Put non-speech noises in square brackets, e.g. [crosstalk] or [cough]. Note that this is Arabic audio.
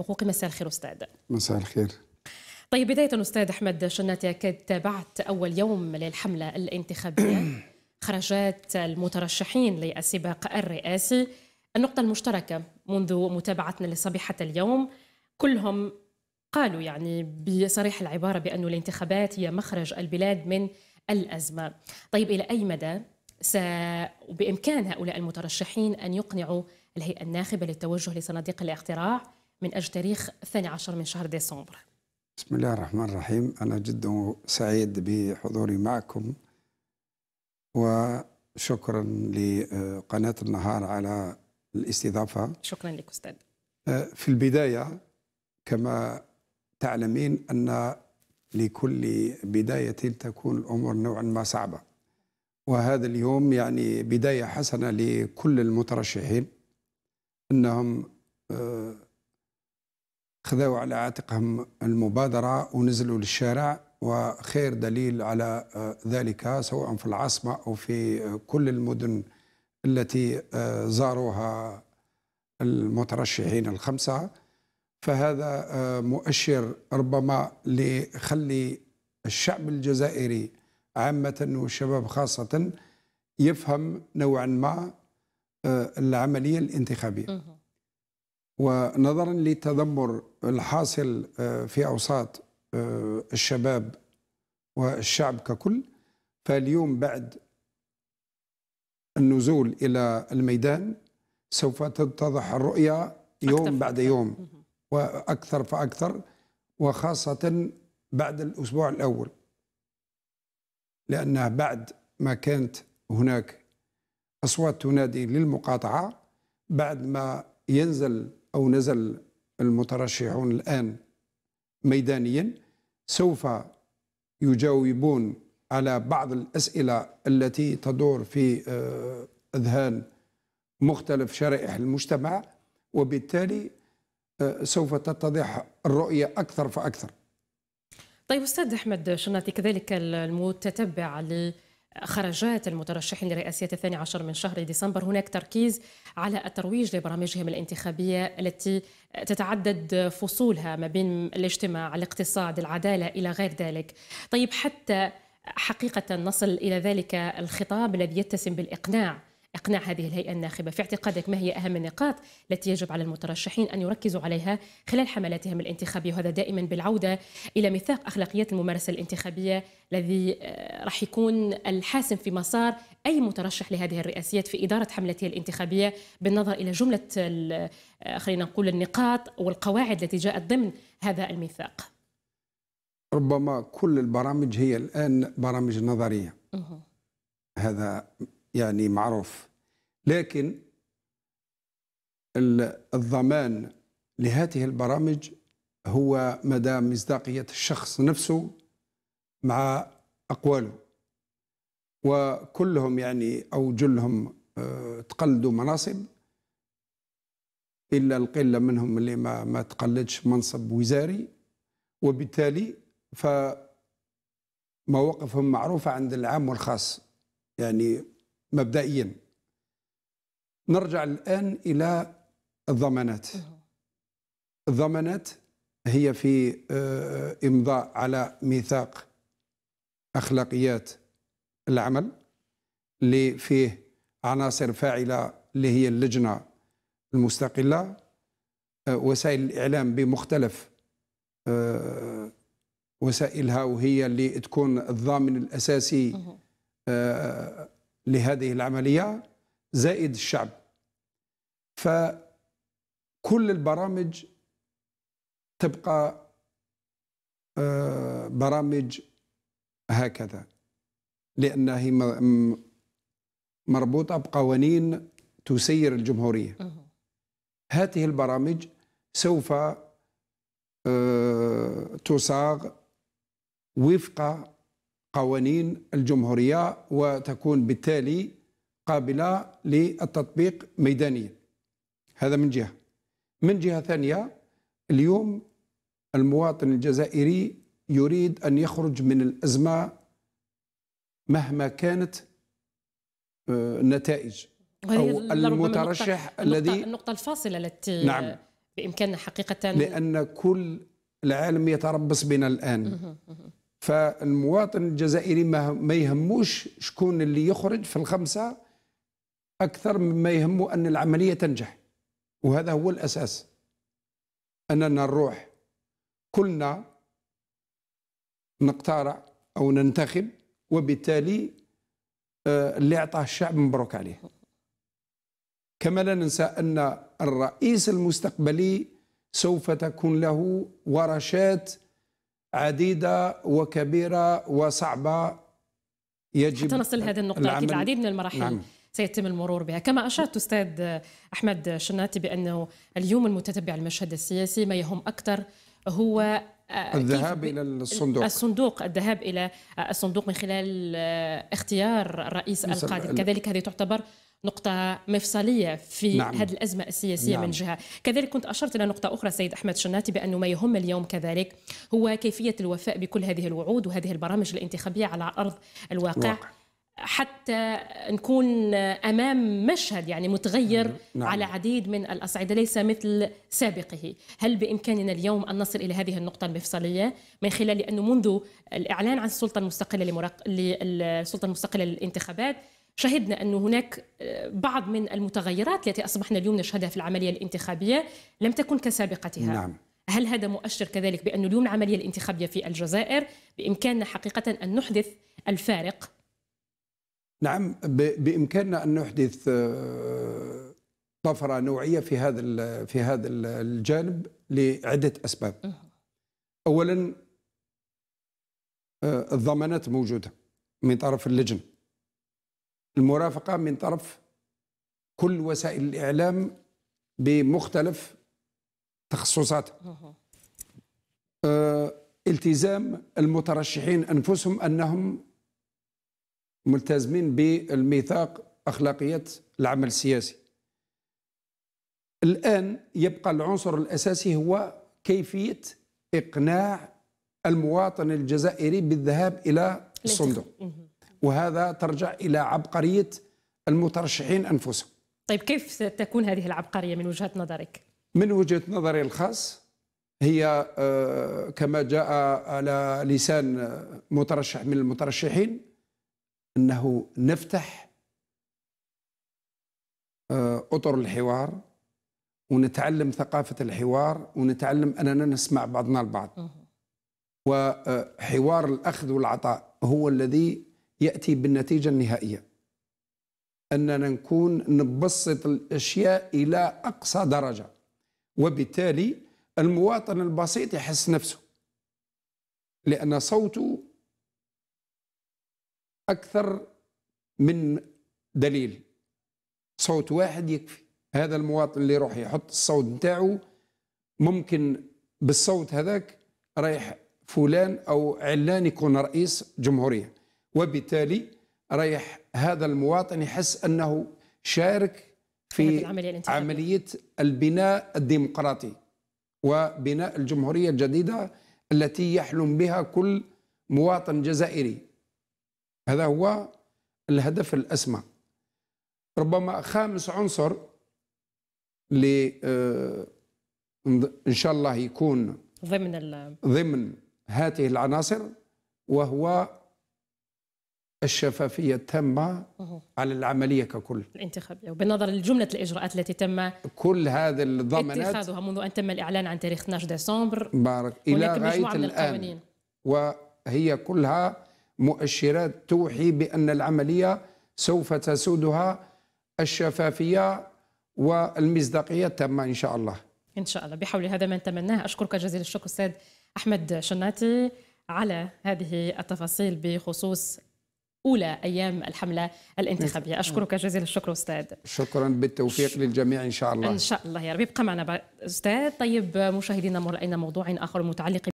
الحقوق مساء الخير أستاذ مساء الخير طيب بداية أستاذ أحمد شناتي أكيد تابعت أول يوم للحملة الانتخابية [clears throat] خرجات المترشحين للسباق الرئاسي النقطة المشتركة منذ متابعتنا لصبيحة اليوم كلهم قالوا يعني بصريح العبارة بأن الانتخابات هي مخرج البلاد من الأزمة طيب إلى أي مدى بإمكان هؤلاء المترشحين أن يقنعوا الهيئة الناخبة للتوجه لصناديق الاقتراع من أجل تاريخ 12 من شهر ديسمبر بسم الله الرحمن الرحيم أنا جدا سعيد بحضوري معكم وشكرا لقناة النهار على الاستضافة شكرا لك أستاذ أه، في البداية كما تعلمين أن لكل بداية تكون الأمور نوعا ما صعبة وهذا اليوم يعني بداية حسنة لكل المترشحين أنهم أه، خذوا على عاتقهم المبادرة ونزلوا للشارع وخير دليل على آه، ذلك سواء في العاصمة أو في آه، كل المدن التي آه، زاروها المترشحين الخمسة فهذا مؤشر ربما لخلي الشعب الجزائري عامة والشباب خاصة يفهم نوعا ما العملية الانتخابية ونظرا للتذمر الحاصل آه، في أوساط آه، الشباب والشعب ككل فاليوم بعد النزول إلى الميدان سوف تتضح الرؤية يوم بعد يوم وأكثر فأكثر وخاصة بعد الأسبوع الأول لأنه بعد ما كانت هناك أصوات تنادي للمقاطعة بعد ما ينزل أو نزل المترشحون الآن ميدانيا سوف يجاوبون على بعض الأسئلة التي تدور في آه، أذهان مختلف شرائح المجتمع وبالتالي آه، سوف تتضح الرؤية أكثر فأكثر طيب أستاذ أحمد شناتي كذلك المتتبع ل خرجات المترشحين لرئاسية الثاني عشر من شهر ديسمبر هناك تركيز على الترويج لبرامجهم الانتخابية التي تتعدد فصولها ما بين الاجتماع الاقتصاد العدالة إلى غير ذلك طيب حتى حقيقة نصل إلى ذلك الخطاب الذي يتسم بالإقناع إقناع هذه الهيئة الناخبة في اعتقادك ما هي أهم النقاط التي يجب على المترشحين أن يركزوا عليها خلال حملاتهم الانتخابية وهذا دائما بالعودة إلى ميثاق أخلاقيات الممارسة الانتخابية الذي آه، راح يكون الحاسم في مسار أي مترشح لهذه الرئاسيات في إدارة حملته الانتخابية بالنظر إلى جملة آه، خلينا نقول النقاط والقواعد التي جاءت ضمن هذا الميثاق ربما كل البرامج هي الآن برامج نظرية هذا يعني معروف لكن الضمان لهذه البرامج هو مدى مصداقية الشخص نفسه مع أقواله وكلهم يعني أو جلهم آه، تقلدوا مناصب إلا القلة منهم اللي ما, ما تقلدش منصب وزاري وبالتالي فمواقفهم معروفة عند العام والخاص يعني مبدئيا نرجع الآن إلى الضمانات الضمانات هي في آه، إمضاء على ميثاق أخلاقيات العمل اللي فيه عناصر فاعلة اللي هي اللجنة المستقلة آه، وسائل الإعلام بمختلف آه، وسائلها وهي اللي تكون الضامن الأساسي لهذه العملية زائد الشعب فكل البرامج تبقى آه، برامج هكذا لأنها مربوطة بقوانين تسير الجمهورية هذه البرامج سوف آه، تصاغ وفق قوانين الجمهورية وتكون بالتالي قابلة للتطبيق ميدانيا هذا من جهة من جهة ثانية اليوم المواطن الجزائري يريد أن يخرج من الأزمة مهما كانت النتائج آه، أو المترشح النقطة الذي النقطة الفاصلة التي نعم بإمكاننا حقيقة لأن كل العالم يتربص بنا الآن فالمواطن الجزائري ما يهموش شكون اللي يخرج في الخمسة أكثر مما يهمه أن العملية تنجح وهذا هو الأساس أننا نروح كلنا نقترع أو ننتخب وبالتالي آه، اللي أعطاه الشعب مبروك عليه كما لا ننسى أن الرئيس المستقبلي سوف تكون له ورشات عديدة وكبيرة وصعبة يجب حتى نصل هذه النقطة أكيد العديد من المراحل نعم. سيتم المرور بها كما أشرت أستاذ أحمد شناتي بأنه اليوم المتتبع المشهد السياسي ما يهم أكثر هو آه، الذهاب الى الصندوق الصندوق الذهاب الى الصندوق من خلال آه، اختيار الرئيس القادم كذلك هذه تعتبر نقطة مفصلية في نعم. هذه الأزمة السياسية نعم. من جهة كذلك كنت أشرت إلى نقطة أخرى سيد أحمد شناتي بأن ما يهم اليوم كذلك هو كيفية الوفاء بكل هذه الوعود وهذه البرامج الانتخابية على أرض الواقع الواقع. حتى نكون امام مشهد يعني متغير نعم. على عديد من الاصعده ليس مثل سابقه، هل بامكاننا اليوم ان نصل الى هذه النقطه المفصليه من خلال انه منذ الاعلان عن السلطه المستقله للسلطه المستقله للانتخابات شهدنا أن هناك آه، بعض من المتغيرات التي أصبحنا اليوم نشهدها في العملية الانتخابية لم تكن كسابقتها نعم. هل هذا مؤشر كذلك بأن اليوم العملية الانتخابية في الجزائر بإمكاننا حقيقة أن نحدث الفارق؟ نعم بإمكاننا أن نحدث آه، طفرة نوعية في هذا في هذا الجانب لعدة أسباب. أولا آه، الضمانات موجودة من طرف اللجنة المرافقه من طرف كل وسائل الاعلام بمختلف تخصصاتها آه التزام المترشحين انفسهم انهم ملتزمين بالميثاق اخلاقيه العمل السياسي الان يبقى العنصر الاساسي هو كيفيه اقناع المواطن الجزائري بالذهاب الى الصندوق وهذا ترجع إلى عبقرية المترشحين أنفسهم طيب كيف تكون هذه العبقرية من وجهة نظرك؟ من وجهة نظري الخاص هي آه، كما جاء على لسان مترشح من المترشحين أنه نفتح آه، أطر الحوار ونتعلم ثقافة الحوار ونتعلم أننا نسمع بعضنا البعض وحوار آه، الأخذ والعطاء هو الذي يأتي بالنتيجة النهائية أننا نكون نبسط الأشياء إلى أقصى درجة وبالتالي المواطن البسيط يحس نفسه لأن صوته أكثر من دليل صوت واحد يكفي هذا المواطن اللي يروح يحط الصوت نتاعو ممكن بالصوت هذاك رايح فلان أو علان يكون رئيس جمهورية وبالتالي رايح هذا المواطن يحس انه شارك في عمليه البناء الديمقراطي وبناء الجمهوريه الجديده التي يحلم بها كل مواطن جزائري هذا هو الهدف الاسمى ربما خامس عنصر اللي آه، ان شاء الله يكون ضمن ضمن هذه العناصر وهو الشفافيه التامه على العمليه ككل الانتخابيه وبالنظر لجمله الاجراءات التي تم كل هذه الضمانات اتخاذها منذ ان تم الاعلان عن تاريخ 12 ديسمبر بارك الى غايه الان وهي كلها مؤشرات توحي بان العمليه سوف تسودها الشفافيه والمصداقيه التامه ان شاء الله ان شاء الله بحول هذا ما نتمناه اشكرك جزيل الشكر استاذ احمد شناتي على هذه التفاصيل بخصوص اولى ايام الحمله الانتخابيه نعم. اشكرك جزيل الشكر استاذ شكرا بالتوفيق للجميع ان شاء الله ان شاء الله يا رب يبقى معنا استاذ طيب مشاهدينا راينا موضوع اخر متعلق